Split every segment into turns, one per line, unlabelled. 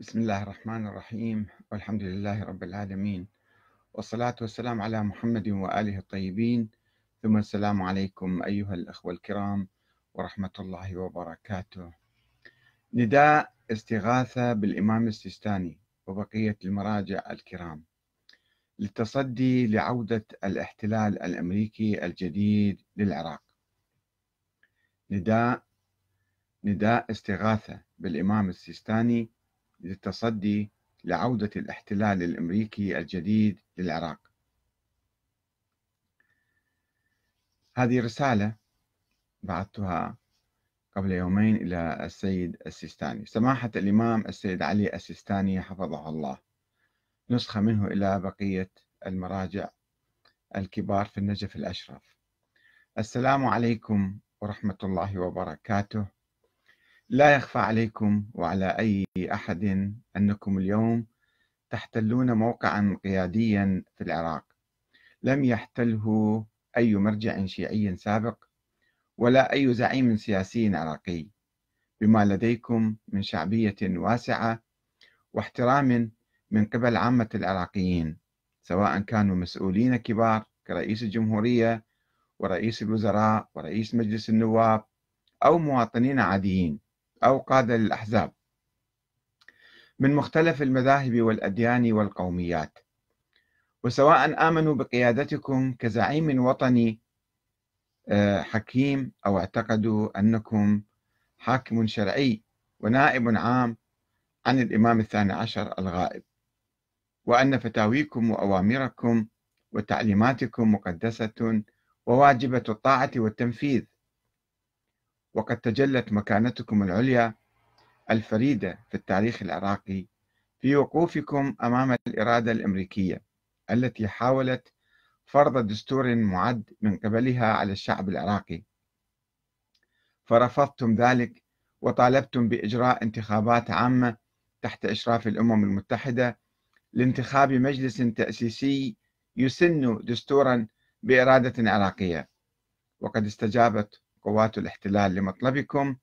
بسم الله الرحمن الرحيم والحمد لله رب العالمين والصلاة والسلام على محمد وآله الطيبين ثم السلام عليكم أيها الأخوة الكرام ورحمة الله وبركاته نداء استغاثة بالإمام السيستاني وبقية المراجع الكرام للتصدي لعودة الاحتلال الأمريكي الجديد للعراق نداء نداء استغاثة بالإمام السيستاني للتصدي لعودة الاحتلال الأمريكي الجديد للعراق هذه رسالة بعثتها قبل يومين إلى السيد السيستاني سماحة الإمام السيد علي السيستاني حفظه الله نسخة منه إلى بقية المراجع الكبار في النجف الأشرف السلام عليكم ورحمة الله وبركاته لا يخفى عليكم وعلى أي أحد أنكم اليوم تحتلون موقعا قياديا في العراق لم يحتله أي مرجع شيعي سابق ولا أي زعيم سياسي عراقي بما لديكم من شعبية واسعة واحترام من قبل عامة العراقيين سواء كانوا مسؤولين كبار كرئيس الجمهورية ورئيس الوزراء ورئيس مجلس النواب أو مواطنين عاديين أو قادة للأحزاب من مختلف المذاهب والأديان والقوميات وسواء آمنوا بقيادتكم كزعيم وطني آه، حكيم أو اعتقدوا أنكم حاكم شرعي ونائب عام عن الإمام الثاني عشر الغائب وأن فتاويكم وأوامركم وتعليماتكم مقدسة وواجبة الطاعة والتنفيذ وقد تجلت مكانتكم العليا الفريدة في التاريخ العراقي في وقوفكم أمام الإرادة الأمريكية التي حاولت فرض دستور معد من قبلها على الشعب العراقي فرفضتم ذلك وطالبتم بإجراء انتخابات عامة تحت إشراف الأمم المتحدة لانتخاب مجلس تأسيسي يسن دستورا بإرادة عراقية وقد استجابت قوات الاحتلال لمطلبكم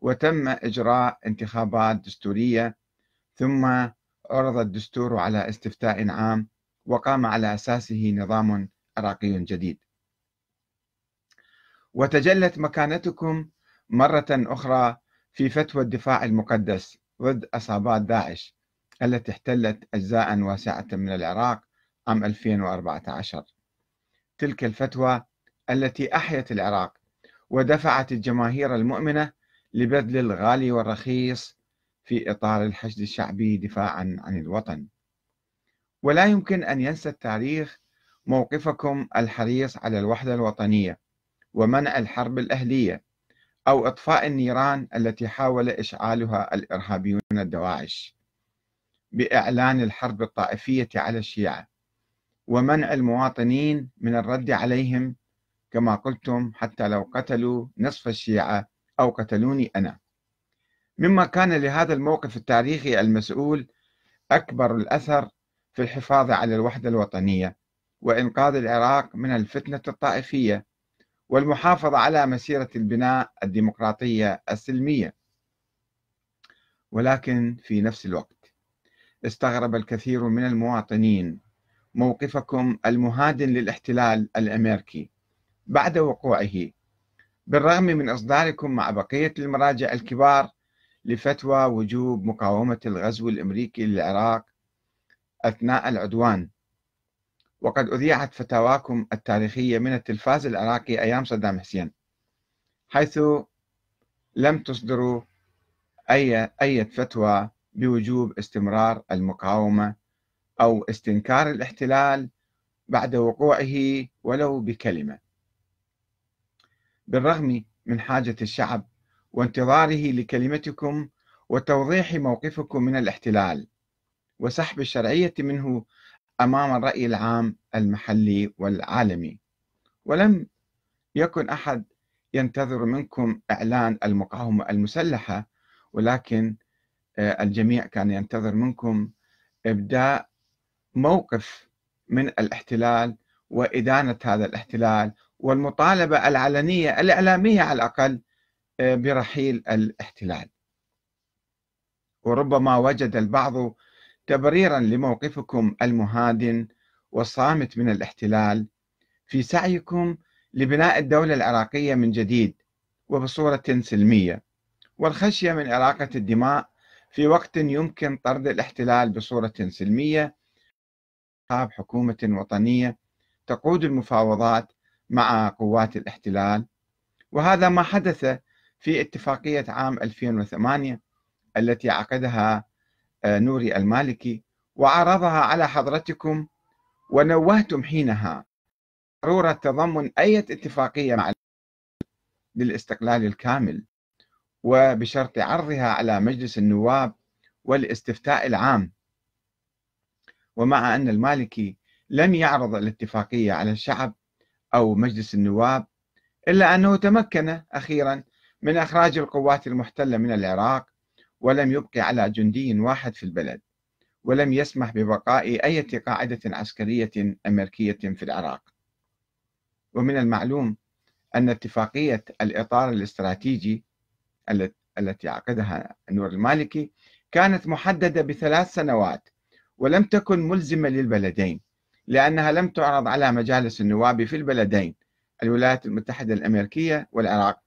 وتم إجراء انتخابات دستورية ثم عرض الدستور على استفتاء عام وقام على أساسه نظام عراقي جديد وتجلت مكانتكم مرة أخرى في فتوى الدفاع المقدس ضد أصابات داعش التي احتلت أجزاء واسعة من العراق عام 2014 تلك الفتوى التي أحيت العراق ودفعت الجماهير المؤمنة لبذل الغالي والرخيص في إطار الحشد الشعبي دفاعا عن الوطن ولا يمكن أن ينسى التاريخ موقفكم الحريص على الوحدة الوطنية ومنع الحرب الأهلية أو إطفاء النيران التي حاول إشعالها الإرهابيون الدواعش بإعلان الحرب الطائفية على الشيعة ومنع المواطنين من الرد عليهم كما قلتم حتى لو قتلوا نصف الشيعة أو قتلوني أنا مما كان لهذا الموقف التاريخي المسؤول أكبر الأثر في الحفاظ على الوحدة الوطنية وإنقاذ العراق من الفتنة الطائفية والمحافظة على مسيرة البناء الديمقراطية السلمية ولكن في نفس الوقت استغرب الكثير من المواطنين موقفكم المهادن للاحتلال الأمريكي بعد وقوعه بالرغم من إصداركم مع بقية المراجع الكبار لفتوى وجوب مقاومة الغزو الأمريكي للعراق أثناء العدوان وقد أذيعت فتاواكم التاريخية من التلفاز العراقي أيام صدام حسين حيث لم تصدروا أي أي فتوى بوجوب استمرار المقاومة أو استنكار الاحتلال بعد وقوعه ولو بكلمة بالرغم من حاجة الشعب وانتظاره لكلمتكم وتوضيح موقفكم من الاحتلال وسحب الشرعية منه أمام الرأي العام المحلي والعالمي ولم يكن أحد ينتظر منكم إعلان المقاومة المسلحة ولكن آه، الجميع كان ينتظر منكم إبداء موقف من الاحتلال وإدانة هذا الاحتلال والمطالبة العلنية الإعلامية على الأقل آه، برحيل الاحتلال وربما وجد البعض تبريرا لموقفكم المهادن والصامت من الاحتلال في سعيكم لبناء الدولة العراقية من جديد وبصورة سلمية والخشية من إراقة الدماء في وقت يمكن طرد الاحتلال بصورة سلمية حكومة وطنية تقود المفاوضات مع قوات الاحتلال وهذا ما حدث في اتفاقية عام 2008 التي عقدها آه، نوري المالكي وعرضها على حضرتكم ونوهتم حينها ضرورة تضمن أي اتفاقية مع للاستقلال الكامل وبشرط عرضها على مجلس النواب والاستفتاء العام ومع أن المالكي لم يعرض الاتفاقية على الشعب أو مجلس النواب إلا أنه تمكن أخيرا من إخراج القوات المحتلة من العراق ولم يبقي على جندي واحد في البلد ولم يسمح ببقاء أي قاعدة عسكرية أمريكية في العراق ومن المعلوم أن اتفاقية الإطار الاستراتيجي التي عقدها نور المالكي كانت محددة بثلاث سنوات ولم تكن ملزمة للبلدين لأنها لم تعرض على مجالس النواب في البلدين الولايات المتحدة الأمريكية والعراق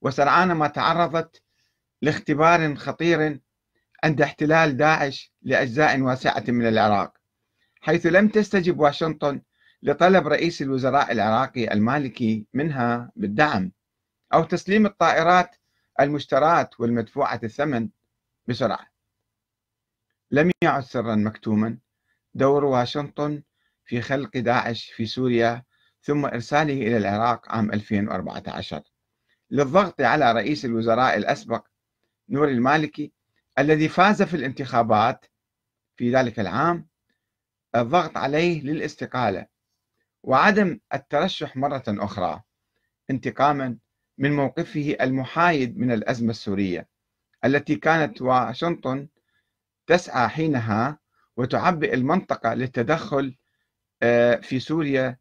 وسرعان ما تعرضت لاختبار خطير عند احتلال داعش لأجزاء واسعة من العراق حيث لم تستجب واشنطن لطلب رئيس الوزراء العراقي المالكي منها بالدعم أو تسليم الطائرات المشتراة والمدفوعة الثمن بسرعة لم يعد سرا مكتوما دور واشنطن في خلق داعش في سوريا ثم إرساله إلى العراق عام 2014 للضغط على رئيس الوزراء الأسبق نور المالكي الذي فاز في الانتخابات في ذلك العام الضغط عليه للاستقالة وعدم الترشح مرة أخرى انتقاما من موقفه المحايد من الأزمة السورية التي كانت واشنطن تسعى حينها وتعبئ المنطقة للتدخل آه، في سوريا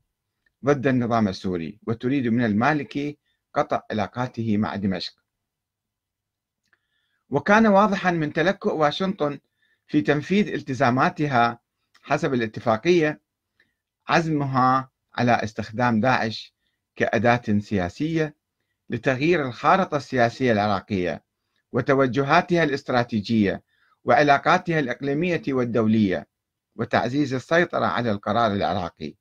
ضد النظام السوري وتريد من المالكي قطع علاقاته مع دمشق وكان واضحا من تلكؤ واشنطن في تنفيذ التزاماتها حسب الاتفاقية عزمها على استخدام داعش كأداة سياسية لتغيير الخارطة السياسية العراقية وتوجهاتها الاستراتيجية وعلاقاتها الإقليمية والدولية وتعزيز السيطرة على القرار العراقي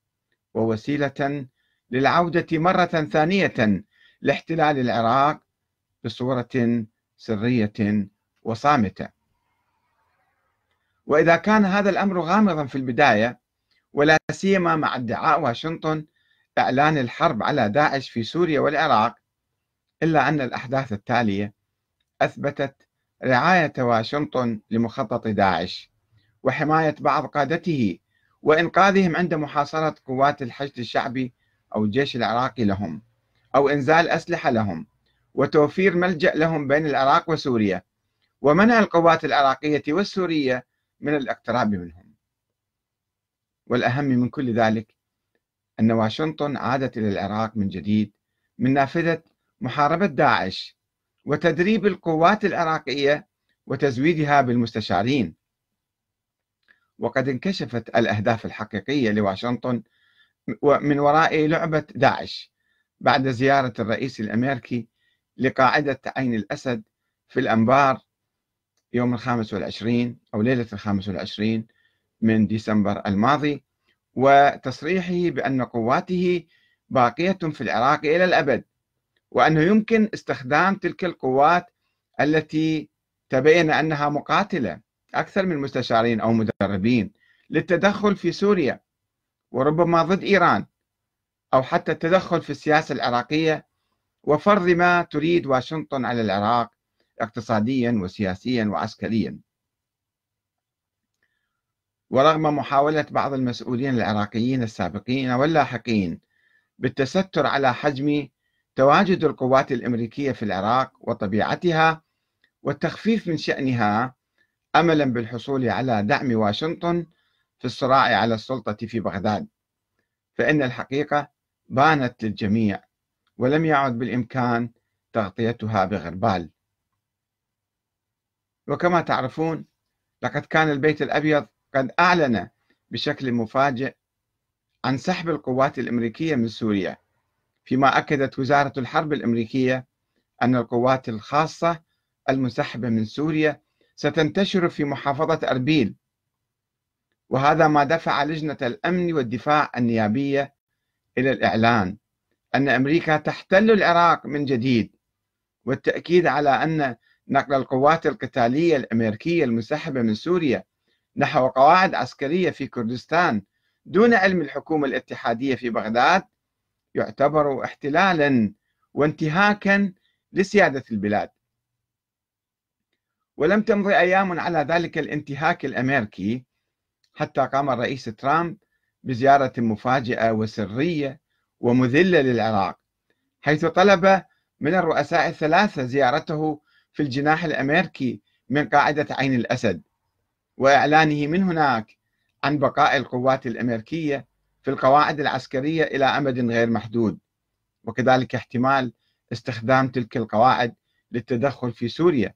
ووسيلة للعودة مرة ثانية لاحتلال العراق بصورة سرية وصامتة وإذا كان هذا الأمر غامضا في البداية ولا سيما مع ادعاء واشنطن إعلان الحرب على داعش في سوريا والعراق إلا أن الأحداث التالية أثبتت رعاية واشنطن لمخطط داعش وحماية بعض قادته وإنقاذهم عند محاصرة قوات الحشد الشعبي أو الجيش العراقي لهم أو إنزال أسلحة لهم وتوفير ملجأ لهم بين العراق وسوريا ومنع القوات العراقية والسورية من الاقتراب منهم والأهم من كل ذلك أن واشنطن عادت إلى العراق من جديد من نافذة محاربة داعش وتدريب القوات العراقية وتزويدها بالمستشارين وقد انكشفت الأهداف الحقيقية لواشنطن من وراء لعبة داعش بعد زيارة الرئيس الأمريكي لقاعدة عين الأسد في الأنبار يوم الخامس والعشرين أو ليلة الخامس والعشرين من ديسمبر الماضي وتصريحه بأن قواته باقية في العراق إلى الأبد وأنه يمكن استخدام تلك القوات التي تبين أنها مقاتلة أكثر من مستشارين أو مدربين للتدخل في سوريا وربما ضد إيران أو حتى التدخل في السياسة العراقية وفرض ما تريد واشنطن على العراق اقتصاديا وسياسيا وعسكريا ورغم محاولة بعض المسؤولين العراقيين السابقين واللاحقين بالتستر على حجم تواجد القوات الامريكيه في العراق وطبيعتها والتخفيف من شانها املا بالحصول على دعم واشنطن في الصراع على السلطه في بغداد فان الحقيقه بانت للجميع ولم يعد بالامكان تغطيتها بغربال وكما تعرفون لقد كان البيت الابيض قد اعلن بشكل مفاجئ عن سحب القوات الامريكيه من سوريا فيما أكدت وزارة الحرب الأمريكية أن القوات الخاصة المنسحبة من سوريا ستنتشر في محافظة أربيل وهذا ما دفع لجنة الأمن والدفاع النيابية إلى الإعلان أن أمريكا تحتل العراق من جديد والتأكيد على أن نقل القوات القتالية الأمريكية المنسحبة من سوريا نحو قواعد عسكرية في كردستان دون علم الحكومة الاتحادية في بغداد يعتبر احتلالا وانتهاكا لسيادة البلاد ولم تمض أيام على ذلك الانتهاك الأمريكي حتى قام الرئيس ترامب بزيارة مفاجئة وسرية ومذلة للعراق حيث طلب من الرؤساء الثلاثة زيارته في الجناح الأمريكي من قاعدة عين الأسد وإعلانه من هناك عن بقاء القوات الأمريكية في القواعد العسكرية إلى أمد غير محدود وكذلك احتمال استخدام تلك القواعد للتدخل في سوريا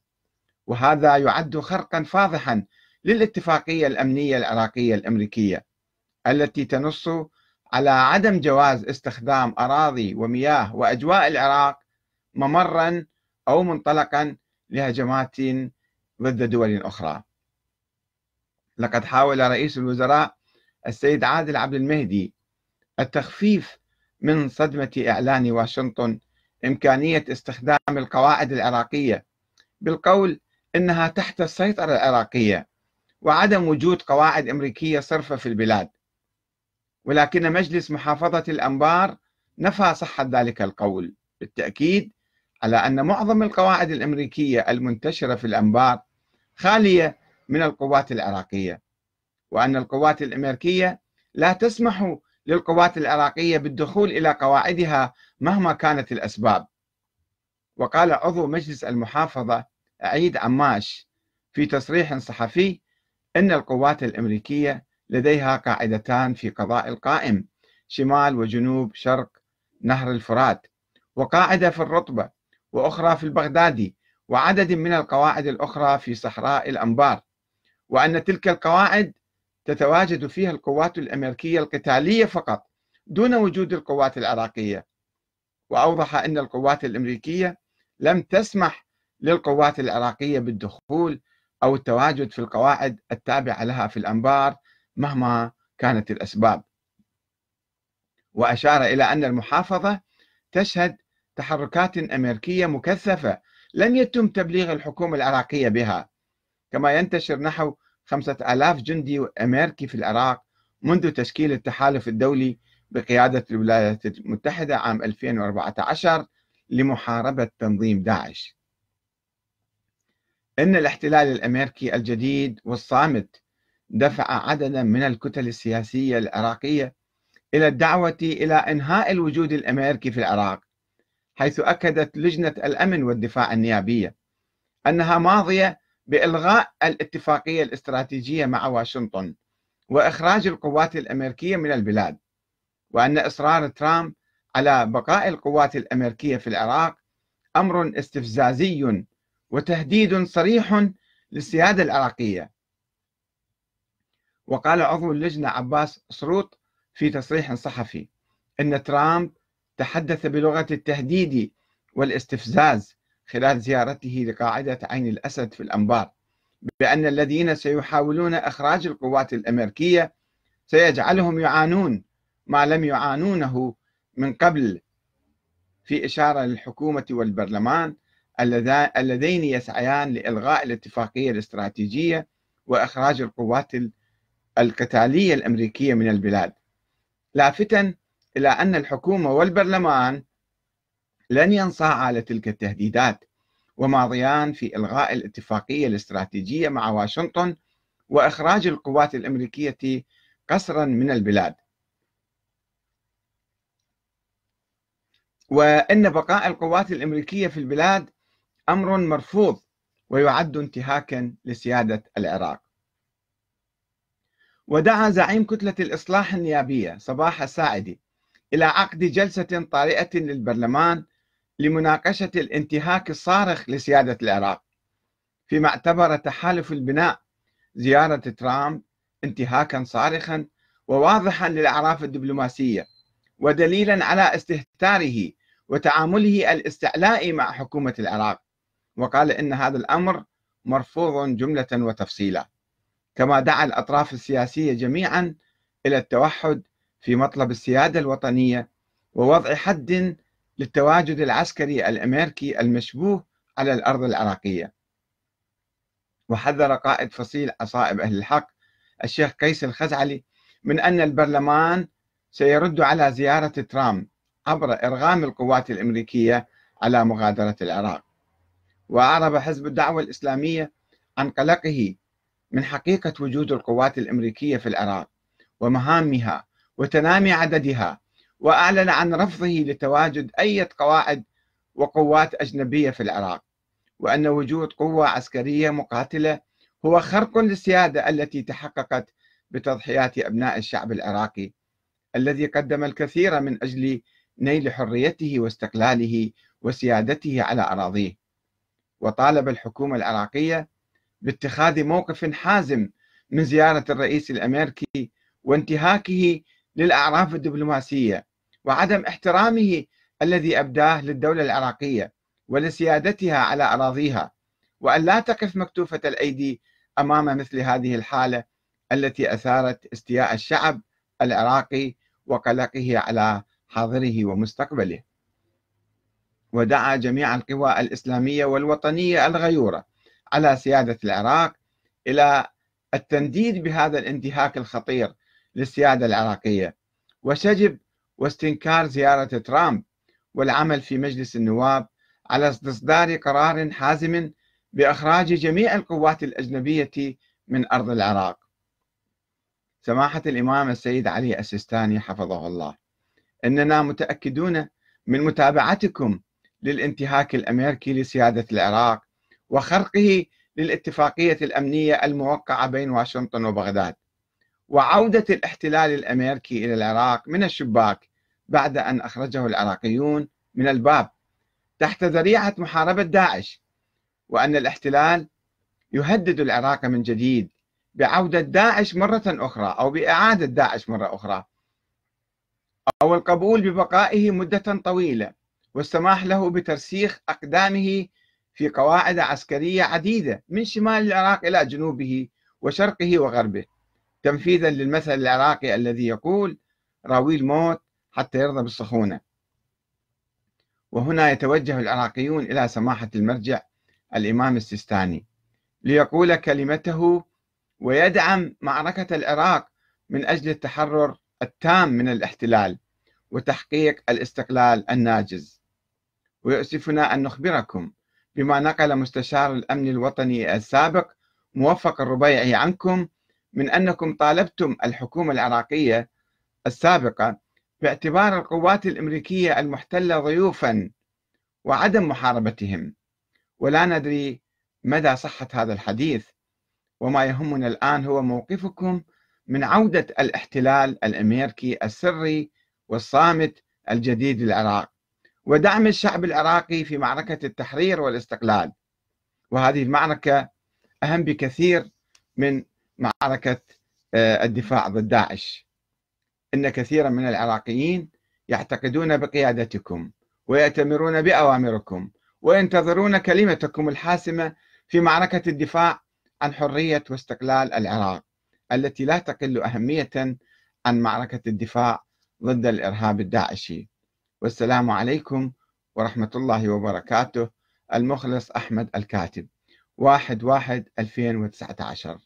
وهذا يعد خرقا فاضحا للاتفاقية الأمنية العراقية الأمريكية التي تنص على عدم جواز استخدام أراضي ومياه وأجواء العراق ممرا أو منطلقا لهجمات ضد دول أخرى لقد حاول رئيس الوزراء السيد عادل عبد المهدي التخفيف من صدمة إعلان واشنطن إمكانية استخدام القواعد العراقية بالقول إنها تحت السيطرة العراقية وعدم وجود قواعد أمريكية صرفة في البلاد ولكن مجلس محافظة الأنبار نفى صحة ذلك القول بالتأكيد على أن معظم القواعد الأمريكية المنتشرة في الأنبار خالية من القوات العراقية وأن القوات الأمريكية لا تسمح للقوات العراقية بالدخول إلى قواعدها مهما كانت الأسباب وقال عضو مجلس المحافظة عيد عماش في تصريح صحفي أن القوات الأمريكية لديها قاعدتان في قضاء القائم شمال وجنوب شرق نهر الفرات وقاعدة في الرطبة وأخرى في البغدادي وعدد من القواعد الأخرى في صحراء الأنبار وأن تلك القواعد تتواجد فيها القوات الأمريكية القتالية فقط دون وجود القوات العراقية وأوضح أن القوات الأمريكية لم تسمح للقوات العراقية بالدخول أو التواجد في القواعد التابعة لها في الأنبار مهما كانت الأسباب وأشار إلى أن المحافظة تشهد تحركات أمريكية مكثفة لم يتم تبليغ الحكومة العراقية بها كما ينتشر نحو خمسة آلاف جندي أمريكي في العراق منذ تشكيل التحالف الدولي بقيادة الولايات المتحدة عام 2014 لمحاربة تنظيم داعش إن الاحتلال الأمريكي الجديد والصامت دفع عددا من الكتل السياسية العراقية إلى الدعوة إلى إنهاء الوجود الأمريكي في العراق حيث أكدت لجنة الأمن والدفاع النيابية أنها ماضية بإلغاء الاتفاقية الاستراتيجية مع واشنطن وإخراج القوات الأمريكية من البلاد وأن إصرار ترامب على بقاء القوات الأمريكية في العراق أمر استفزازي وتهديد صريح للسيادة العراقية وقال عضو اللجنة عباس سروط في تصريح صحفي أن ترامب تحدث بلغة التهديد والاستفزاز خلال زيارته لقاعدة عين الأسد في الأنبار بأن الذين سيحاولون إخراج القوات الأمريكية سيجعلهم يعانون ما لم يعانونه من قبل في إشارة للحكومة والبرلمان اللذين يسعيان لإلغاء الاتفاقية الاستراتيجية وإخراج القوات القتالية الأمريكية من البلاد لافتا إلى أن الحكومة والبرلمان لن ينصاع على تلك التهديدات وماضيان في إلغاء الاتفاقية الاستراتيجية مع واشنطن وإخراج القوات الأمريكية قسرا من البلاد وأن بقاء القوات الأمريكية في البلاد أمر مرفوض ويعد انتهاكا لسيادة العراق ودعا زعيم كتلة الإصلاح النيابية صباح الساعدي إلى عقد جلسة طارئة للبرلمان لمناقشة الانتهاك الصارخ لسيادة العراق فيما اعتبر تحالف البناء زيارة ترامب انتهاكا صارخا وواضحا للأعراف الدبلوماسية ودليلا على استهتاره وتعامله الاستعلائي مع حكومة العراق وقال إن هذا الأمر مرفوض جملة وتفصيلا كما دعا الأطراف السياسية جميعا إلى التوحد في مطلب السيادة الوطنية ووضع حد للتواجد العسكري الأمريكي المشبوه على الأرض العراقية وحذر قائد فصيل عصائب أهل الحق الشيخ قيس الخزعلي من أن البرلمان سيرد على زيارة ترامب عبر إرغام القوات الأمريكية على مغادرة العراق وأعرب حزب الدعوة الإسلامية عن قلقه من حقيقة وجود القوات الأمريكية في العراق ومهامها وتنامي عددها وأعلن عن رفضه لتواجد أي قواعد وقوات أجنبية في العراق وأن وجود قوة عسكرية مقاتلة هو خرق للسيادة التي تحققت بتضحيات أبناء الشعب العراقي الذي قدم الكثير من أجل نيل حريته واستقلاله وسيادته على أراضيه وطالب الحكومة العراقية باتخاذ موقف حازم من زيارة الرئيس الأمريكي وانتهاكه للأعراف الدبلوماسية وعدم احترامه الذي أبداه للدولة العراقية ولسيادتها على أراضيها وأن لا تقف مكتوفة الأيدي أمام مثل هذه الحالة التي أثارت استياء الشعب العراقي وقلقه على حاضره ومستقبله ودعا جميع القوى الإسلامية والوطنية الغيورة على سيادة العراق إلى التنديد بهذا الانتهاك الخطير للسيادة العراقية وشجب واستنكار زيارة ترامب والعمل في مجلس النواب على استصدار قرار حازم بإخراج جميع القوات الأجنبية من أرض العراق سماحة الإمام السيد علي السيستاني حفظه الله إننا متأكدون من متابعتكم للانتهاك الأمريكي لسيادة العراق وخرقه للاتفاقية الأمنية الموقعة بين واشنطن وبغداد وعودة الاحتلال الأمريكي إلى العراق من الشباك بعد أن أخرجه العراقيون من الباب تحت ذريعة محاربة داعش وأن الاحتلال يهدد العراق من جديد بعودة داعش مرة أخرى أو بإعادة داعش مرة أخرى أو القبول ببقائه مدة طويلة والسماح له بترسيخ أقدامه في قواعد عسكرية عديدة من شمال العراق إلى جنوبه وشرقه وغربه تنفيذا للمثل العراقي الذي يقول راوي الموت حتى يرضى بالسخونة وهنا يتوجه العراقيون إلى سماحة المرجع الإمام السيستاني ليقول كلمته ويدعم معركة العراق من أجل التحرر التام من الاحتلال وتحقيق الاستقلال الناجز ويؤسفنا أن نخبركم بما نقل مستشار الأمن الوطني السابق موفق الربيعي عنكم من أنكم طالبتم الحكومة العراقية السابقة باعتبار القوات الأمريكية المحتلة ضيوفا وعدم محاربتهم ولا ندري مدى صحة هذا الحديث وما يهمنا الآن هو موقفكم من عودة الاحتلال الأمريكي السري والصامت الجديد للعراق ودعم الشعب العراقي في معركة التحرير والاستقلال وهذه المعركة أهم بكثير من معركة آه، الدفاع ضد داعش إن كثيرا من العراقيين يعتقدون بقيادتكم ويأتمرون بأوامركم وينتظرون كلمتكم الحاسمة في معركة الدفاع عن حرية واستقلال العراق التي لا تقل أهمية عن معركة الدفاع ضد الإرهاب الداعشي والسلام عليكم ورحمة الله وبركاته المخلص أحمد الكاتب واحد واحد 2019